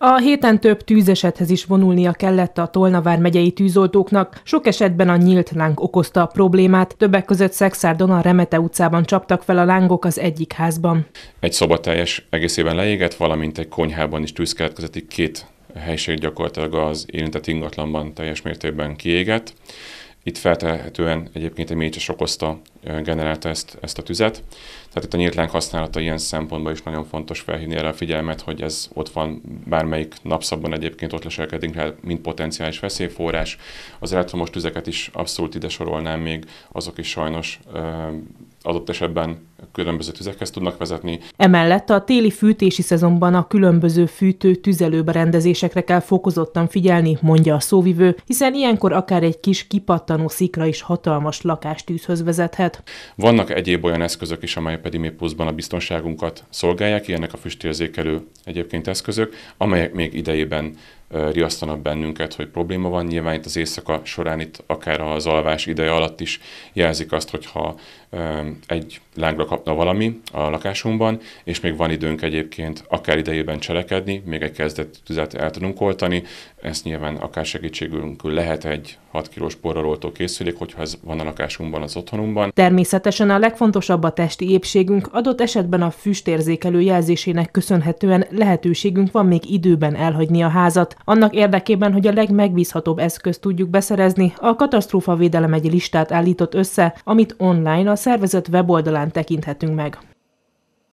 A héten több tűzesethez is vonulnia kellett a Tolnavár megyei tűzoltóknak, sok esetben a nyílt láng okozta a problémát, többek között Szexárdon a Remete utcában csaptak fel a lángok az egyik házban. Egy szobatályes egészében leégett, valamint egy konyhában is tűz keletkezett, két helység gyakorlatilag az érintett ingatlanban teljes mértékben kiégett. Itt feltehetően egyébként egy mécses okozta, generálta ezt, ezt a tüzet. Tehát itt a nyílt láng használata ilyen szempontból is nagyon fontos felhívni erre a figyelmet, hogy ez ott van bármelyik napszabban egyébként ott leselkedünk rá, mint potenciális veszélyforrás. Az elektromos tüzeket is abszolút ide sorolnám még, azok is sajnos adott esetben különböző tüzekhez tudnak vezetni. Emellett a téli fűtési szezonban a különböző fűtő tüzelőberendezésekre kell fokozottan figyelni, mondja a szóvivő, hiszen ilyenkor akár egy kis kipattanó szikra is hatalmas lakástűzhöz vezethet. Vannak egyéb olyan eszközök is, amelyek pedig még pluszban a biztonságunkat szolgálják, ilyenek a füstérzékelő egyébként eszközök, amelyek még idejében riasztanak bennünket, hogy probléma van. Nyilván itt az éjszaka során itt akár az alvás ideje alatt is jelzik azt, hogyha egy lángra kapna valami a lakásunkban, és még van időnk egyébként akár idejében cselekedni, még egy kezdett tüzet el tudunk oltani, ezt nyilván akár segítségünkül lehet egy 6 kilós porraloltó készülék, hogyha ez van a lakásunkban, az otthonunkban. Természetesen a legfontosabb a testi épségünk, adott esetben a füstérzékelő jelzésének köszönhetően lehetőségünk van még időben elhagyni a házat. Annak érdekében, hogy a legmegbízhatóbb eszközt tudjuk beszerezni, a katasztrófavédelem egy listát állított össze, amit online a szervezet weboldalán tekint tekinthetünk meg.